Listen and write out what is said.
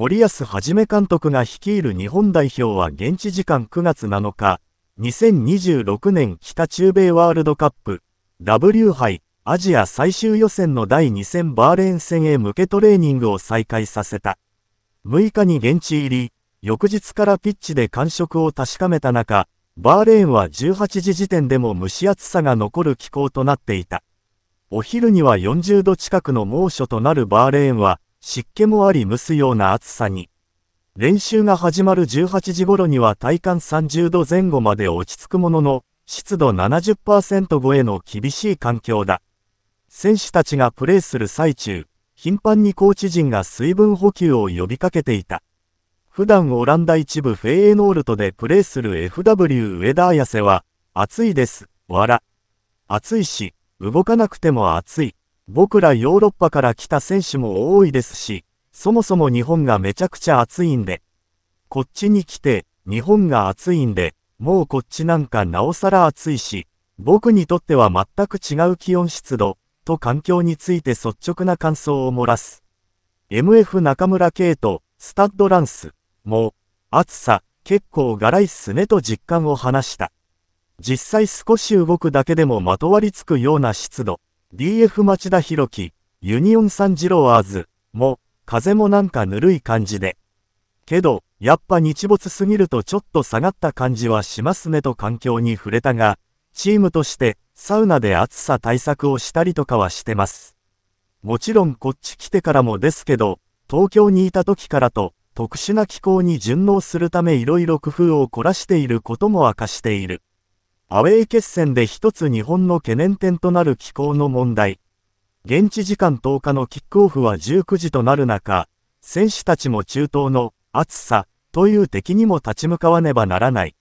森保一監督が率いる日本代表は現地時間9月7日、2026年北中米ワールドカップ W 杯アジア最終予選の第2戦バーレーン戦へ向けトレーニングを再開させた。6日に現地入り、翌日からピッチで感触を確かめた中、バーレーンは18時時点でも蒸し暑さが残る気候となっていた。お昼には40度近くの猛暑となるバーレーンは、湿気もあり蒸すような暑さに。練習が始まる18時頃には体感30度前後まで落ち着くものの、湿度70%超えの厳しい環境だ。選手たちがプレーする最中、頻繁にコーチ陣が水分補給を呼びかけていた。普段オランダ一部フェーエノールトでプレーする FW 上田綾瀬は、暑いです、わら。暑いし、動かなくても暑い。僕らヨーロッパから来た選手も多いですし、そもそも日本がめちゃくちゃ暑いんで。こっちに来て、日本が暑いんで、もうこっちなんかなおさら暑いし、僕にとっては全く違う気温湿度、と環境について率直な感想を漏らす。MF 中村圭と、スタッドランス、も、暑さ、結構らいっすねと実感を話した。実際少し動くだけでもまとわりつくような湿度。DF 町田博樹、ユニオンサンジロワーズ、も、風もなんかぬるい感じで。けど、やっぱ日没すぎるとちょっと下がった感じはしますねと環境に触れたが、チームとして、サウナで暑さ対策をしたりとかはしてます。もちろんこっち来てからもですけど、東京にいた時からと、特殊な気候に順応するため色々工夫を凝らしていることも明かしている。アウェイ決戦で一つ日本の懸念点となる気候の問題。現地時間10日のキックオフは19時となる中、選手たちも中東の暑さという敵にも立ち向かわねばならない。